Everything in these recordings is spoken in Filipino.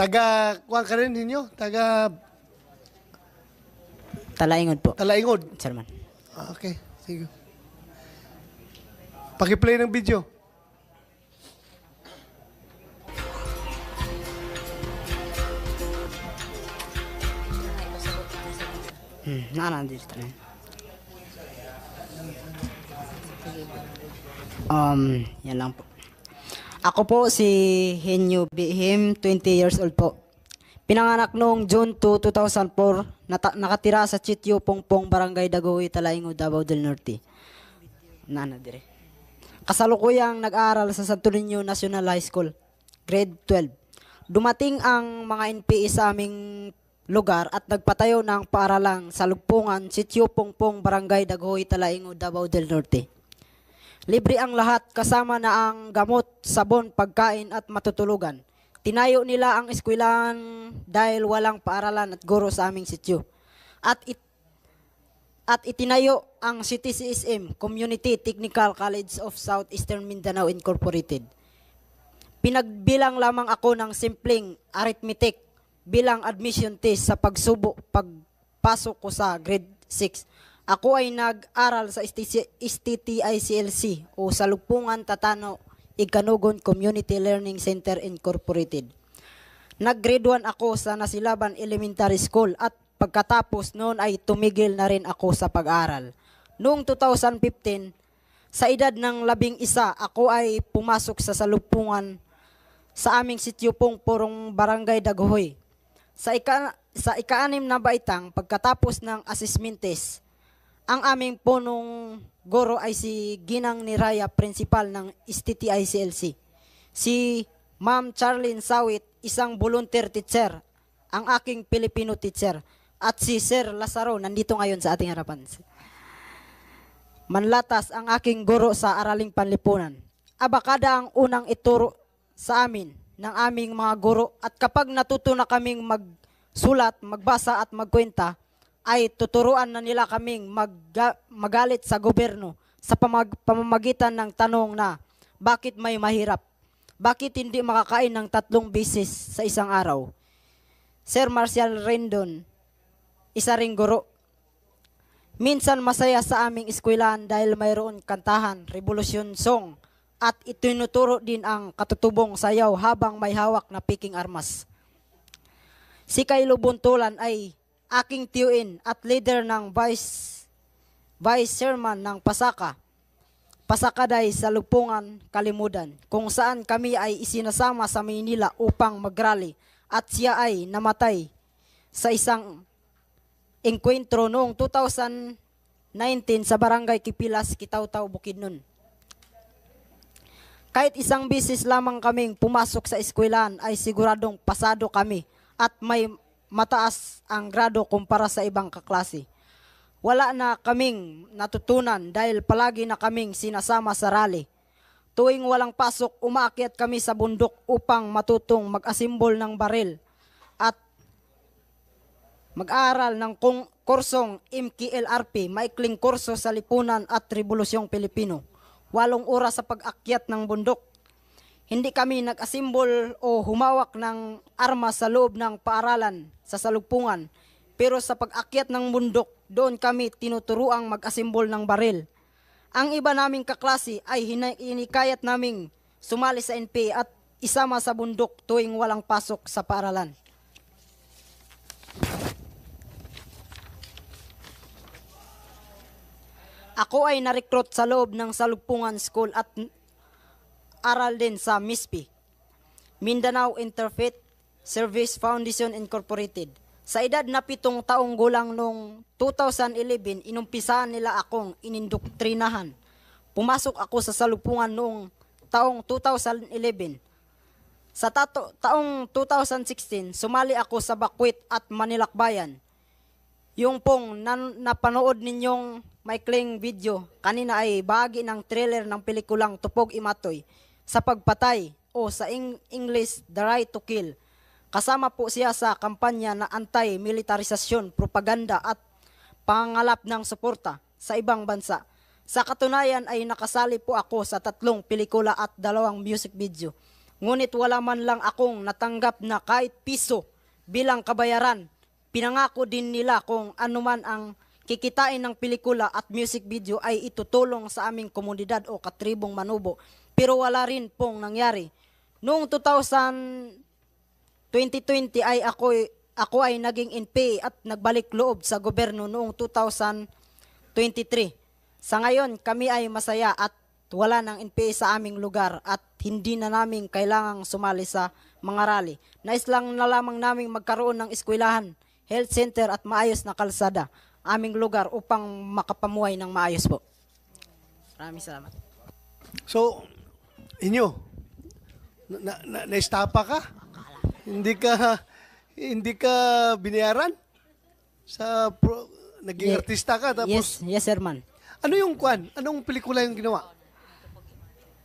Taga, kuwan ka rin ninyo? Taga Talaingod po, Talaingod. Sir Man. Ah, Okay, sige. Pakiplay ng video. Hmm, naanan dito tayo. Um, yan lang po. Ako po si Henyo Bihim, 20 years old po. Pinanganak noong June 2, 2004, nata- nakatira sa Chityo Pongpong, Barangay Dagoy, Talaingo, Davao del Norte. Nana dire. Kasalukuyang nag aaral sa Santo Niño National High School, grade 12. Dumating ang mga NPE sa aming lugar at nagpatayo ng paaralang sa Lugpungan, Sityo Pongpong, Barangay Dagoy, Talaingo, Davao del Norte. Libre ang lahat kasama na ang gamot, sabon, pagkain at matutulugan. Tinayo nila ang eskwelahan dahil walang paaralan at guro sa aming sityo. At, it, at itinayo ang CTCSM, Community Technical College of Southeastern Mindanao Incorporated. Pinagbilang lamang ako ng simpleng arithmetic bilang admission test sa pagsubo pagpasok ko sa grade 6 ako ay nag-aral sa STTICLC o sa Lugpungan Tatano Iganugon Community Learning Center Incorporated. Nag-grade ako sa Nasilaban Elementary School at pagkatapos noon ay tumigil na rin ako sa pag-aral. Noong 2015, sa edad ng labing isa, ako ay pumasok sa salupungan sa aming sityo pong Purong Barangay Daghoy. Sa ika sa ikaanim na baitang, pagkatapos ng assessment test, ang aming punong guro ay si Ginang Niraya, principal ng STTICLC. Si Ma'am Charlene Sawit, isang volunteer teacher, ang aking Filipino teacher. At si Sir Lazaro, nandito ngayon sa ating harapan. Manlatas ang aking guro sa Araling Panlipunan. Abakada ang unang ituro sa amin ng aming mga guro at kapag natuto na kaming magsulat, magbasa at magkwenta, ay tuturuan na nila kaming magga, magalit sa gobyerno sa pamag, pamamagitan ng tanong na bakit may mahirap? Bakit hindi makakain ng tatlong bisis sa isang araw? Sir Marcial Rendon, isa ring guro. Minsan masaya sa aming eskwelahan dahil mayroon kantahan, revolution song, at itinuturo din ang katutubong sayaw habang may hawak na piking armas. Si Kylo Buntulan ay aking tiyuin at leader ng vice, vice chairman ng Pasaka. Pasaka Pasakaday sa Lupungan, Kalimudan, kung saan kami ay isinasama sa Maynila upang magrally at siya ay namatay sa isang engkwentro noong 2019 sa Barangay Kipilas, kitaw Bukidnon. Kahit isang bisis lamang kaming pumasok sa eskwelahan ay siguradong pasado kami at may mataas ang grado kumpara sa ibang kaklase. Wala na kaming natutunan dahil palagi na kaming sinasama sa rally. Tuwing walang pasok, umaakyat kami sa bundok upang matutong mag-asimbol ng baril at mag-aral ng kung kursong MKLRP, maikling kurso sa lipunan at Rebolusyong Pilipino. Walong oras sa pag-akyat ng bundok, hindi kami nag-asimbol o humawak ng armas sa loob ng paaralan sa salugpungan. Pero sa pag-akyat ng bundok, doon kami tinuturuang mag-asimbol ng baril. Ang iba naming kaklase ay hinikayat naming sumali sa NPA at isama sa bundok tuwing walang pasok sa paaralan. Ako ay narekrut sa loob ng Salugpungan School at aral din sa MISPI, Mindanao Interfaith Service Foundation Incorporated. Sa edad na pitong taong gulang noong 2011, inumpisahan nila akong inindoktrinahan. Pumasok ako sa salupungan noong taong 2011. Sa tato, taong 2016, sumali ako sa Bakwit at Manilakbayan. Yung pong nan, napanood ninyong maikling video kanina ay bahagi ng trailer ng pelikulang Tupog Imatoy sa pagpatay o sa English, the right to kill. Kasama po siya sa kampanya na anti militarization propaganda at pangangalap ng suporta sa ibang bansa. Sa katunayan ay nakasali po ako sa tatlong pelikula at dalawang music video. Ngunit wala man lang akong natanggap na kahit piso bilang kabayaran. Pinangako din nila kung anuman ang kikitain ng pelikula at music video ay itutulong sa aming komunidad o katribong manubo pero wala rin pong nangyari. Noong 2020 ay ako, ako ay naging NPA at nagbalik loob sa gobyerno noong 2023. Sa ngayon, kami ay masaya at wala ng NPA sa aming lugar at hindi na namin kailangang sumali sa mga rally. Nais lang na lamang naming magkaroon ng eskwelahan, health center at maayos na kalsada aming lugar upang makapamuhay ng maayos po. Maraming salamat. So, Inyo, na, na, naistapa ka? Hindi ka, hindi ka binayaran? Sa, pro, naging artista ka tapos? Yes, yes sir man. Ano yung kwan? Anong pelikula yung ginawa?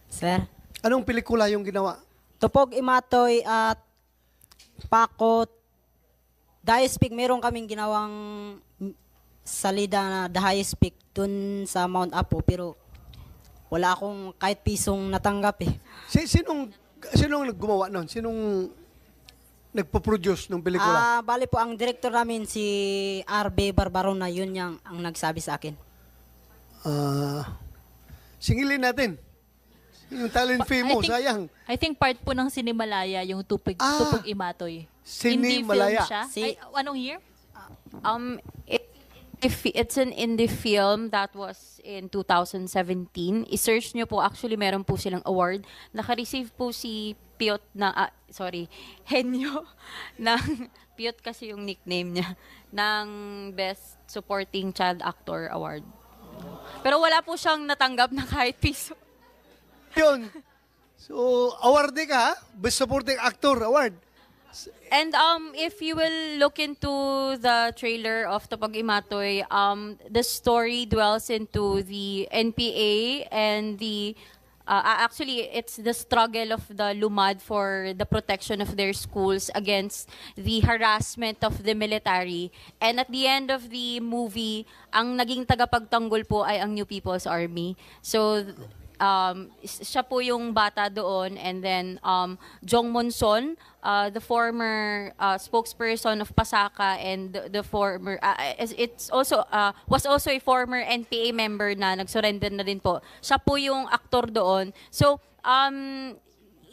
Sir, Anong pelikula yung ginawa? Tupog Imatoy at Pakot Dahis Peak, meron kaming ginawang salida na Dahis Peak dun sa Mount Apo, pero wala akong kahit pisong natanggap eh. Si, sinong, sinong gumawa nun? Sinong nagpo-produce ng pelikula? Ah, bali po ang director namin si RB Barbarona, yun yung ang nagsabi sa akin. Ah, singilin natin. Yung talent Pa- I mo, think- sayang. I think part po ng Sinimalaya yung Tupig, Ah! Tupig Imatoy. Hindi film siya. Si- Ay, anong year? Um, the it's an indie film that was in 2017. I-search nyo po, actually meron po silang award. Naka-receive po si Piot na, ah, sorry, Henyo ng, Piot kasi yung nickname niya, ng Best Supporting Child Actor Award. Pero wala po siyang natanggap na kahit piso. Yun. So, award ka, Best Supporting Actor Award. And um, if you will look into the trailer of Topag Imatoy, um, the story dwells into the NPA and the uh, actually it's the struggle of the Lumad for the protection of their schools against the harassment of the military. And at the end of the movie, ang naging tagapagtanggol po ay ang New People's Army. So um, siya po yung bata doon and then um, Jong Monson, uh, the former uh, spokesperson of Pasaka and the, the former uh, uh it's also uh, was also a former NPA member na nagsurrender na din po. Siya po yung aktor doon. So um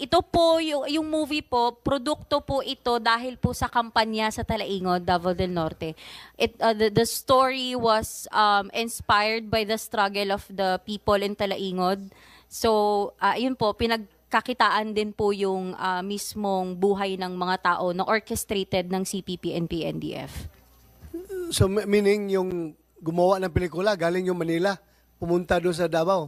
ito po, yung, yung movie po, produkto po ito dahil po sa kampanya sa Talaingod, Davao del Norte. It, uh, the, the story was um, inspired by the struggle of the people in Talaingod. So, uh, yun po, pinagkakitaan din po yung uh, mismong buhay ng mga tao na orchestrated ng CPP and PNDF. So, meaning yung gumawa ng pelikula, galing yung Manila, pumunta doon sa Davao,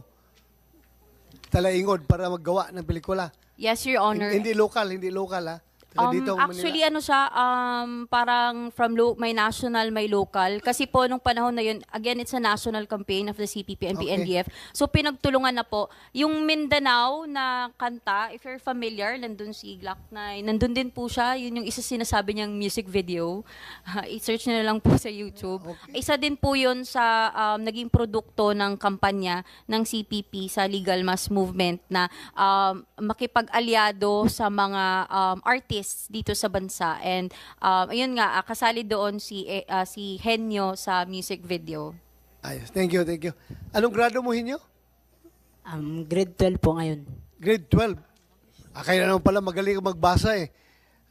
Talaingod para maggawa ng pelikula. Yes, Your Honor. Hindi local, hindi local ah. Um, dito actually, ano siya, um, parang from lo- may national, may local. Kasi po, nung panahon na yun, again, it's a national campaign of the CPP and Okay. PNDF. So, pinagtulungan na po. Yung Mindanao na kanta, if you're familiar, nandun si Glock 9. Nandun din po siya. Yun yung isa sinasabi niyang music video. I-search na lang po sa YouTube. Isa din po yun sa um, naging produkto ng kampanya ng CPP sa Legal Mass Movement na um, makipag-alyado sa mga um, artists artists dito sa bansa and um, ayun nga ah, kasali doon si uh, si Henyo sa music video. Ayos. Thank you, thank you. Anong grado mo Henyo? Um, grade 12 po ngayon. Grade 12. Ah, na pala magaling magbasa eh.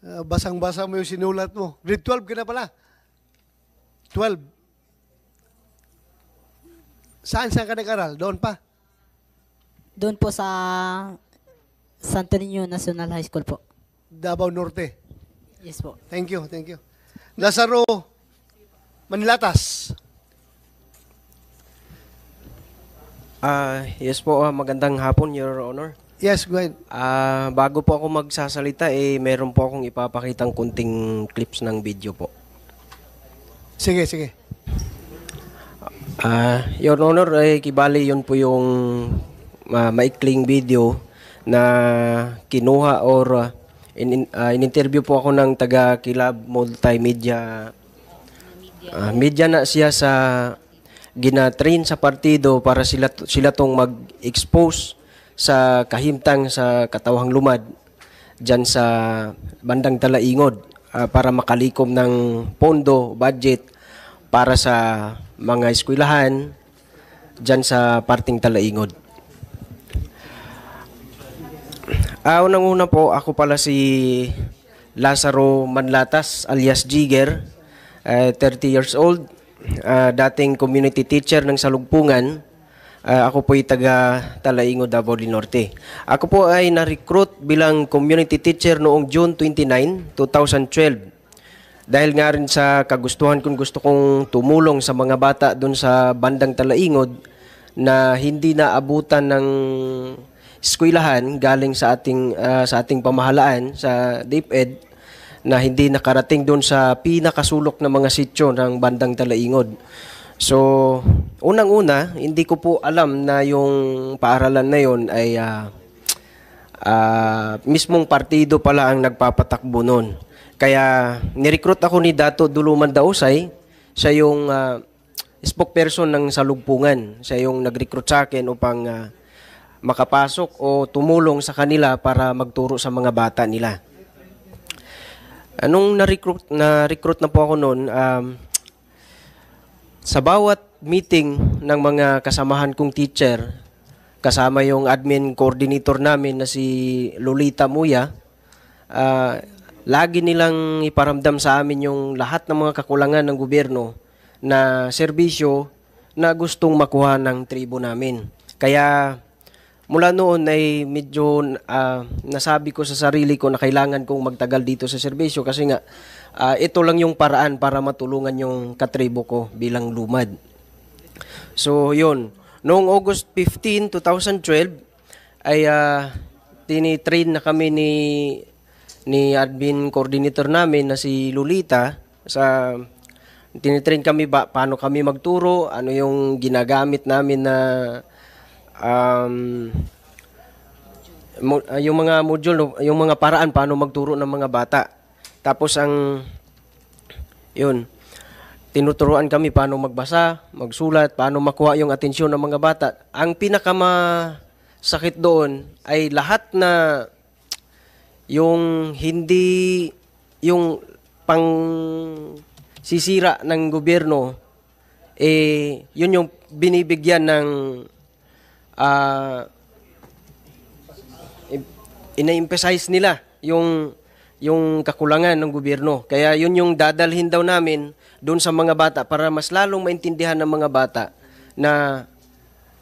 Uh, basang-basa mo yung sinulat mo. Grade 12 ka na pala. 12. Saan saan ka nag Doon pa? Doon po sa Santo Niño National High School po. Davao Norte. Yes po. Thank you, thank you. Lazaro Manilatas. Ah, yes po, ah, magandang hapon, Your Honor. Yes, go ahead. Ah, bago po ako magsasalita, eh, meron po akong ipapakitang kunting clips ng video po. Sige, sige. Ah, Your Honor, eh, kibali yun po yung ah, maikling video na kinuha or ah, in, uh, in-interview po ako ng taga Kilab Multimedia uh, media na siya sa ginatrain sa partido para sila sila tong mag-expose sa kahimtang sa katawang lumad diyan sa bandang Talaingod uh, para makalikom ng pondo budget para sa mga eskwelahan diyan sa parting Talaingod. Uh, Unang-una po, ako pala si Lazaro Manlatas alias Jigger, uh, eh, 30 years old, uh, dating community teacher ng Salugpungan. Uh, ako po ay taga Talaingo, Davao del Norte. Ako po ay na-recruit bilang community teacher noong June 29, 2012. Dahil nga rin sa kagustuhan kong gusto kong tumulong sa mga bata doon sa bandang Talaingod na hindi naabutan ng eskwelahan galing sa ating uh, sa ating pamahalaan sa DepEd na hindi nakarating doon sa pinakasulok ng mga sityo ng bandang Talaingod. So, unang-una, hindi ko po alam na yung paaralan na yon ay uh, uh, mismong partido pala ang nagpapatakbo noon. Kaya nirecruit ako ni Dato Duluman Dausay, sa yung uh, spokesperson ng salugpungan. Siya yung nag-recruit sa akin upang uh, makapasok o tumulong sa kanila para magturo sa mga bata nila. Anong na-recruit na, -recruit na po ako noon, um, sa bawat meeting ng mga kasamahan kong teacher, kasama yung admin coordinator namin na si Lolita Muya, uh, lagi nilang iparamdam sa amin yung lahat ng mga kakulangan ng gobyerno na serbisyo na gustong makuha ng tribo namin. Kaya mula noon ay medyo uh, nasabi ko sa sarili ko na kailangan kong magtagal dito sa serbisyo kasi nga uh, ito lang yung paraan para matulungan yung katribo ko bilang lumad. So yun, noong August 15, 2012 ay uh, tinitrain na kami ni ni admin coordinator namin na si Lolita sa tinitrain kami ba paano kami magturo, ano yung ginagamit namin na um, mo, uh, yung mga module, yung mga paraan paano magturo ng mga bata. Tapos ang yun, tinuturuan kami paano magbasa, magsulat, paano makuha yung atensyon ng mga bata. Ang pinakama sakit doon ay lahat na yung hindi yung pang sisira ng gobyerno eh yun yung binibigyan ng uh, ina-emphasize nila yung yung kakulangan ng gobyerno. Kaya yun yung dadalhin daw namin doon sa mga bata para mas lalong maintindihan ng mga bata na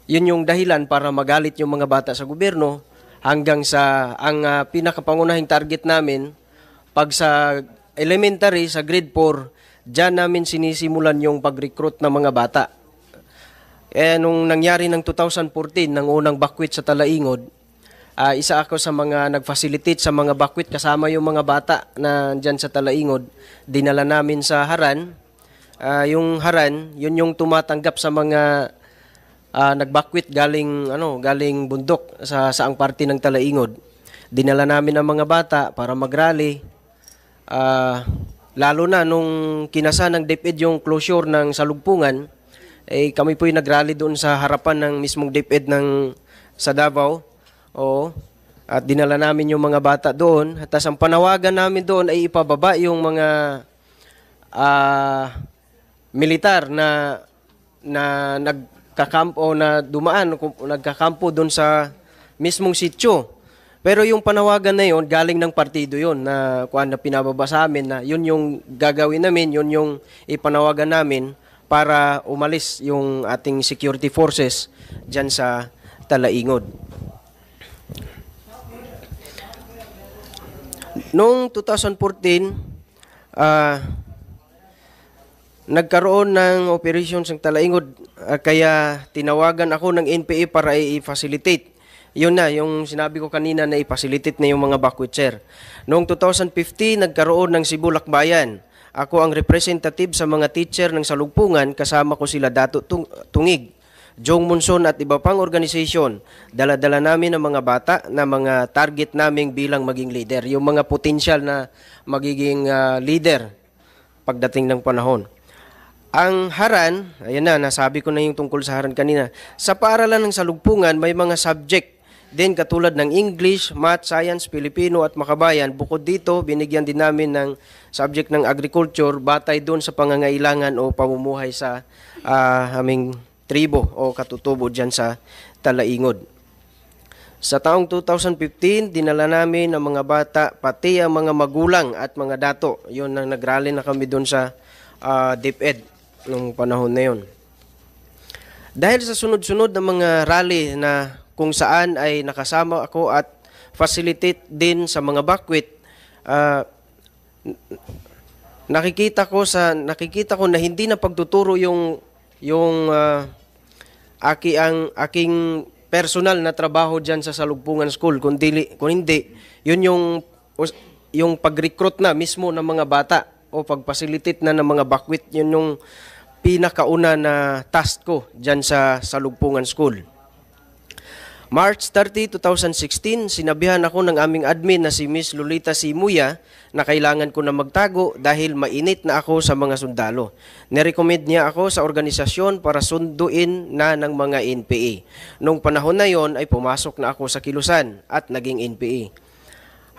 yun yung dahilan para magalit yung mga bata sa gobyerno hanggang sa ang uh, pinakapangunahing target namin pag sa elementary sa grade 4 diyan namin sinisimulan yung pag-recruit ng mga bata eh, nung nangyari ng 2014, ng unang bakwit sa Talaingod, uh, isa ako sa mga nag-facilitate sa mga bakwit kasama yung mga bata na dyan sa Talaingod. Dinala namin sa Haran. Uh, yung Haran, yun yung tumatanggap sa mga uh, nagbakwit galing ano galing bundok sa saang parte ng Talaingod. Dinala namin ang mga bata para magrally. Uh, lalo na nung kinasa ng DepEd yung closure ng salugpungan, eh, kami po yung nagrally doon sa harapan ng mismong DepEd ng sa Davao. Oo. At dinala namin yung mga bata doon. At ang panawagan namin doon ay ipababa yung mga uh, militar na na nagkakampo na dumaan nagkakampo doon sa mismong sitio. Pero yung panawagan na yon galing ng partido yon na kuan na pinababa sa amin na yun yung gagawin namin, yun yung ipanawagan namin para umalis yung ating security forces dyan sa Talaingod. Noong 2014, uh, ah, nagkaroon ng operations ng Talaingod uh, kaya tinawagan ako ng NPA para i-facilitate. Yun na, yung sinabi ko kanina na i-facilitate na yung mga backwitcher. Noong 2015, nagkaroon ng Sibulak Bayan ako ang representative sa mga teacher ng Salugpungan kasama ko sila Dato Tungig, Jong Munson at iba pang organisasyon. Dala-dala namin ang mga bata na mga target naming bilang maging leader, yung mga potential na magiging uh, leader pagdating ng panahon. Ang haran, ayan na, nasabi ko na yung tungkol sa haran kanina, sa paaralan ng Salugpungan may mga subject din katulad ng English, Math, Science, Filipino at Makabayan. Bukod dito, binigyan din namin ng subject ng agriculture batay doon sa pangangailangan o pamumuhay sa uh, aming tribo o katutubo dyan sa Talaingod. Sa taong 2015, dinala namin ang mga bata, pati ang mga magulang at mga dato. Yun ang nagrally na kami doon sa uh, DepEd nung panahon na yun. Dahil sa sunod-sunod na mga rally na kung saan ay nakasama ako at facilitate din sa mga bakwit. Uh, ah, nakikita ko sa nakikita ko na hindi na pagtuturo yung yung uh, aki ang aking personal na trabaho diyan sa Salugpungan School kundi kung hindi yun yung yung pag-recruit na mismo ng mga bata o pag-facilitate na ng mga bakwit yun yung pinakauna na task ko diyan sa Salugpungan School March 30, 2016, sinabihan ako ng aming admin na si Miss Lolita Simuya na kailangan ko na magtago dahil mainit na ako sa mga sundalo. Nirecommend niya ako sa organisasyon para sunduin na ng mga NPA. Noong panahon na yon ay pumasok na ako sa kilusan at naging NPA.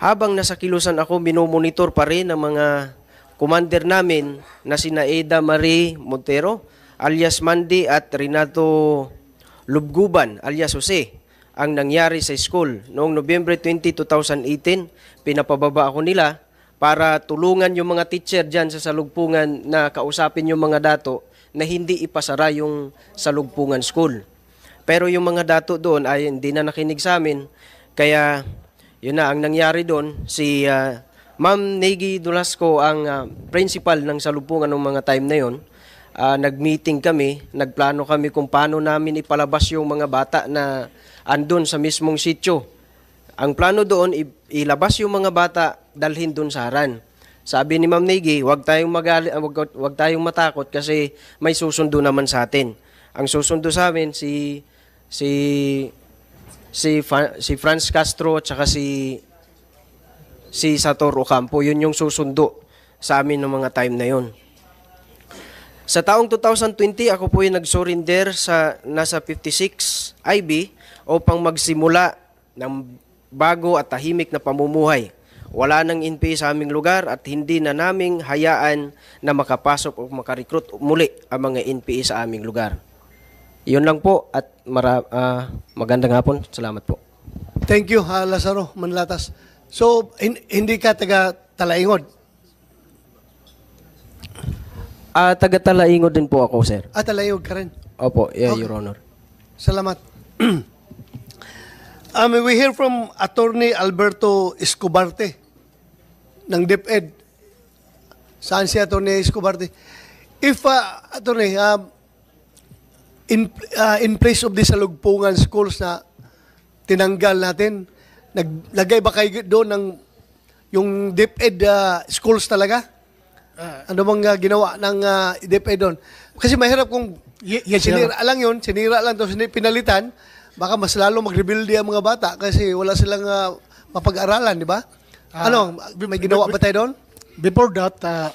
Habang nasa kilusan ako, minomonitor pa rin ng mga commander namin na sina Eda Marie Montero alias Mandy at Renato Lubguban alias Jose ang nangyari sa school. Noong Nobyembre 20, 2018, pinapababa ako nila para tulungan yung mga teacher dyan sa salugpungan na kausapin yung mga dato na hindi ipasara yung salugpungan school. Pero yung mga dato doon ay hindi na nakinig sa amin. Kaya yun na ang nangyari doon. Si uh, Ma'am Negi Dulasco ang uh, principal ng salugpungan ng mga time na yon uh, ah, nag-meeting kami, nagplano kami kung paano namin ipalabas yung mga bata na andun sa mismong sityo. Ang plano doon, ilabas yung mga bata, dalhin doon sa haran. Sabi ni Ma'am Nigi, wag tayong, magali, ah, wag, wag tayong matakot kasi may susundo naman sa atin. Ang susundo sa amin, si, si, si, si Franz Castro at saka si, si Sator Ocampo. Yun yung susundo sa amin ng mga time na yun. Sa taong 2020, ako po yung nag sa nasa 56 IB upang magsimula ng bago at tahimik na pamumuhay. Wala nang NPA sa aming lugar at hindi na naming hayaan na makapasok o makarecruit muli ang mga NPA sa aming lugar. Yun lang po at mara, uh, magandang hapon. Salamat po. Thank you, uh, Lazaro Manlatas. So, in, hindi ka taga Talaingod? Uh, taga Talaingod din po ako, sir. Ah, Talaingod ka rin? Opo, yeah, okay. Your Honor. Salamat. Um, we hear from Attorney Alberto Escobarte ng DepEd. Saan si Attorney Escobarte? If, uh, Attorney, um, in, uh, in place of these alugpungan schools na tinanggal natin, naglagay ba kayo doon ng yung DepEd uh, schools talaga? ano bang uh, ginawa ng uh, DepEd doon? Kasi mahirap kung yes, sinira lang yun, sinira lang tapos pinalitan, baka mas lalo mag-rebuild ang mga bata kasi wala silang uh, mapag-aralan, di ba? Uh, ano, may ginawa ba tayo doon? Before that, uh,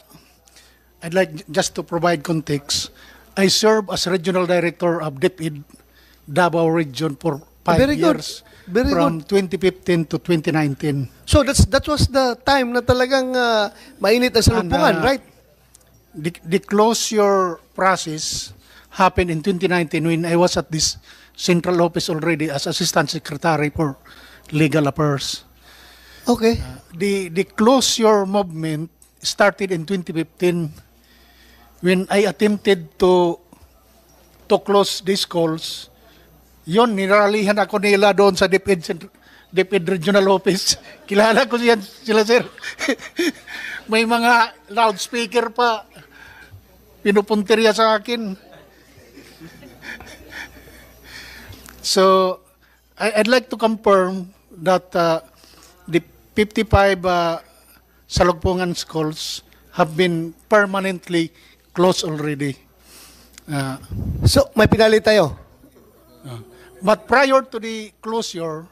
I'd like just to provide context. I serve as regional director of DepEd Davao Region for five Very good. years. Very from good. 2015 to 2019. So that's that was the time na talagang uh, mainit ang salumpungan, uh, right? the, the closure process happened in 2019 when I was at this central office already as assistant secretary for legal affairs. Okay. Uh, the the closure movement started in 2015 when I attempted to to close these calls. Yon, niralihan ako nila doon sa DepEd, DepEd Regional Office. Kilala ko siya, sila, sir. May mga loudspeaker pa pinupuntirya sa akin. so, I, I'd like to confirm that uh, the 55 uh, salugpungan schools have been permanently closed already. Uh, so, may pinali tayo? Uh, but prior to the closure,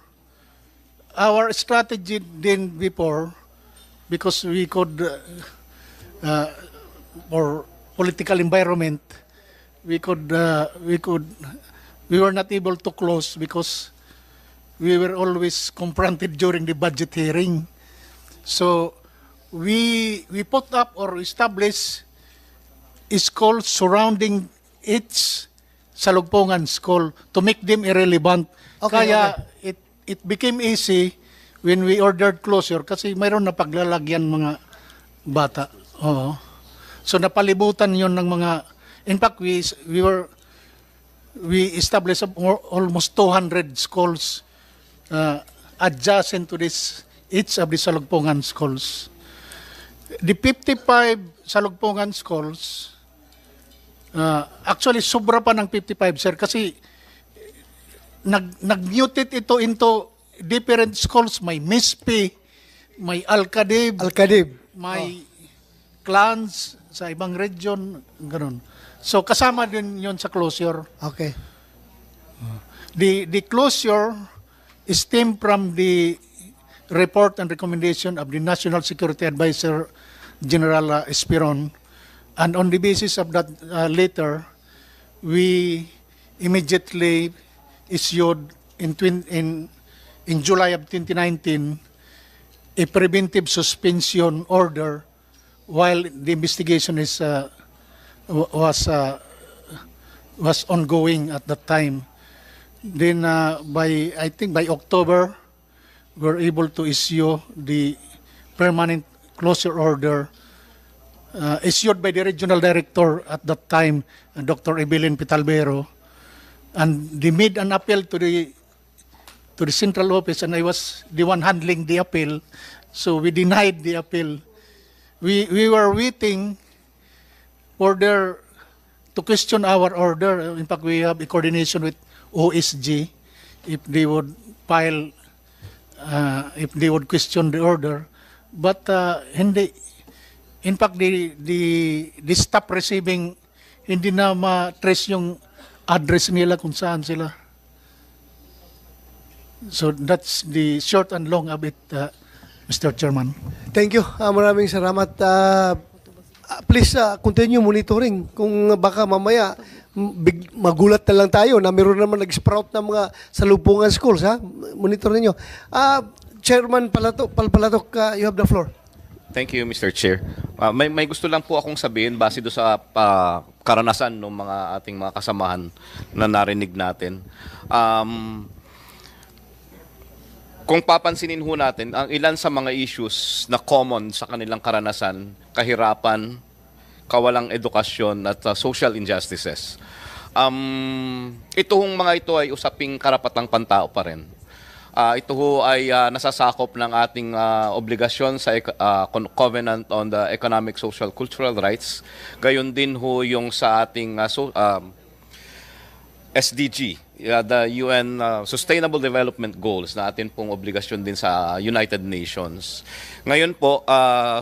our strategy then before, because we could, uh, uh, or political environment, we could uh, we could we were not able to close because we were always confronted during the budget hearing. So we we put up or established is called surrounding its salugpungan school to make them irrelevant. Okay, Kaya okay. it it became easy when we ordered closure kasi mayroon na paglalagyan mga bata. Oo. So napalibutan yon ng mga, in fact, we, we were, we established almost 200 schools uh, adjacent to this, each of the Salugpungan schools. The 55 Salugpungan schools, uh, actually sobra pa ng 55 sir kasi nag, nag-mutate ito into different schools. May MISPI, may Al-Kadib, al may oh. clans, sa ibang region, ganun. So kasama din yon sa closure. Okay. The, the closure is stem from the report and recommendation of the National Security Advisor General uh, Espiron. And on the basis of that uh, letter, we immediately issued in, twin, in, in July of 2019 a preventive suspension order while the investigation is uh, was uh, was ongoing at that time. Then uh, by I think by October, we were able to issue the permanent closure order uh, issued by the regional director at that time, Dr. Evelyn Pitalbero, and they made an appeal to the to the central office, and I was the one handling the appeal, so we denied the appeal we, we were waiting for their to question our order. In fact, we have a coordination with OSG if they would file, uh, if they would question the order. But uh, hindi, in fact, the, the, the stop receiving, hindi na ma-trace yung address nila kung saan sila. So that's the short and long of it. Uh, Mr. Chairman. Thank you. Uh, maraming salamat. Uh, please uh, continue monitoring kung baka mamaya big, magulat na lang tayo na meron naman nag-sprout ng mga salubungan schools. Ha? Monitor ninyo. Uh, Chairman Palatok, Palpalatok, uh, you have the floor. Thank you, Mr. Chair. Uh, may, may gusto lang po akong sabihin base do sa uh, karanasan ng mga ating mga kasamahan na narinig natin. Um, kung papansinin ho natin, ang ilan sa mga issues na common sa kanilang karanasan, kahirapan, kawalang edukasyon at uh, social injustices. Um, ito hong mga ito ay usaping karapatang pantao pa rin. Uh, ito ho ay uh, nasasakop ng ating uh, obligasyon sa uh, Covenant on the Economic, Social, Cultural Rights. Gayon din ho yung sa ating uh, so, uh, um, SDG, uh, the UN uh, Sustainable Development Goals na atin pong obligasyon din sa United Nations. Ngayon po, uh,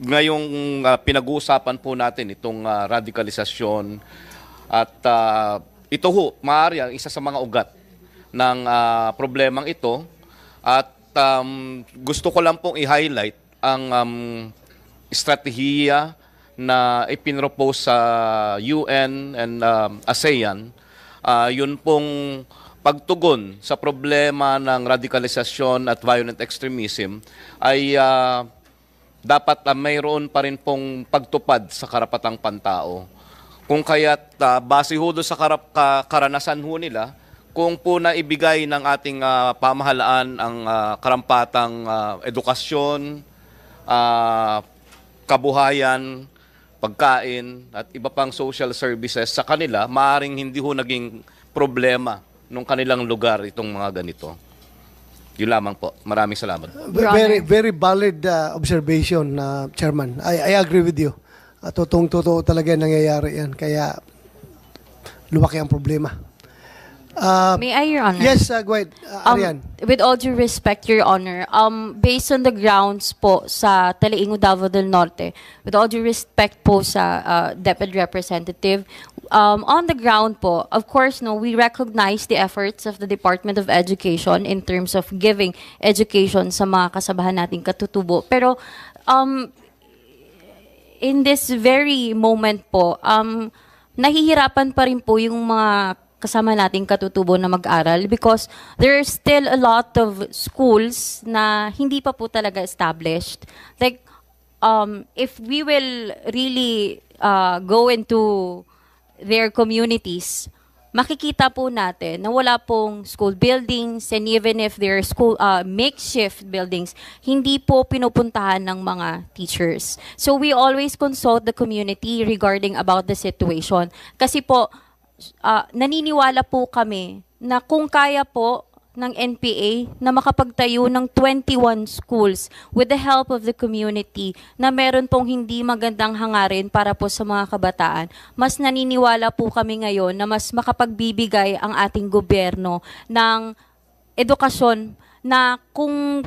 ngayong uh, pinag-uusapan po natin itong uh, radikalisasyon at uh, ito ho, maaari ang isa sa mga ugat ng uh, problemang ito at um, gusto ko lang pong i-highlight ang um, estratehiya na ipinropose sa UN and um, ASEAN uh, yun pong pagtugon sa problema ng radicalization at violent extremism ay uh, dapat uh, mayroon pa rin pong pagtupad sa karapatang pantao. Kung kaya't uh, base ho sa karap, ka, karanasan ho nila, kung po naibigay ng ating uh, pamahalaan ang uh, karampatang uh, edukasyon, uh, kabuhayan, pagkain at iba pang social services sa kanila, maaring hindi ho naging problema nung kanilang lugar itong mga ganito. Yun lamang po. Maraming salamat. Very very valid uh, observation na uh, chairman. I I agree with you. Uh, totoong totoo talaga nangyayari yan kaya lumaki ang problema. Uh, May I, Your Honor? Yes, uh, go ahead. Uh, um, With all due respect, Your Honor, um, based on the grounds po sa Teleingo Davao del Norte, with all due respect po sa uh, DepEd representative, um, on the ground po, of course, no, we recognize the efforts of the Department of Education in terms of giving education sa mga kasabahan nating katutubo. Pero, um, in this very moment po, um, nahihirapan pa rin po yung mga kasama nating katutubo na mag-aral because there are still a lot of schools na hindi pa po talaga established. Like, um, if we will really uh, go into their communities, makikita po natin na wala pong school buildings and even if there are school uh, makeshift buildings, hindi po pinupuntahan ng mga teachers. So we always consult the community regarding about the situation. Kasi po, uh, naniniwala po kami na kung kaya po ng NPA na makapagtayo ng 21 schools with the help of the community na meron pong hindi magandang hangarin para po sa mga kabataan. Mas naniniwala po kami ngayon na mas makapagbibigay ang ating gobyerno ng edukasyon na kung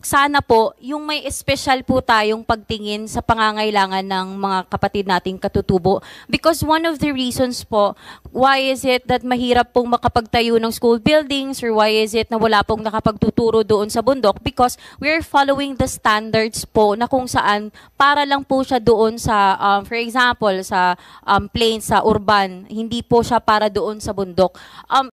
sana po, yung may special po tayong pagtingin sa pangangailangan ng mga kapatid nating katutubo. Because one of the reasons po, why is it that mahirap pong makapagtayo ng school buildings or why is it na wala pong nakapagtuturo doon sa bundok? Because we're following the standards po na kung saan para lang po siya doon sa, um, for example, sa um, plains, sa urban. Hindi po siya para doon sa bundok. Um,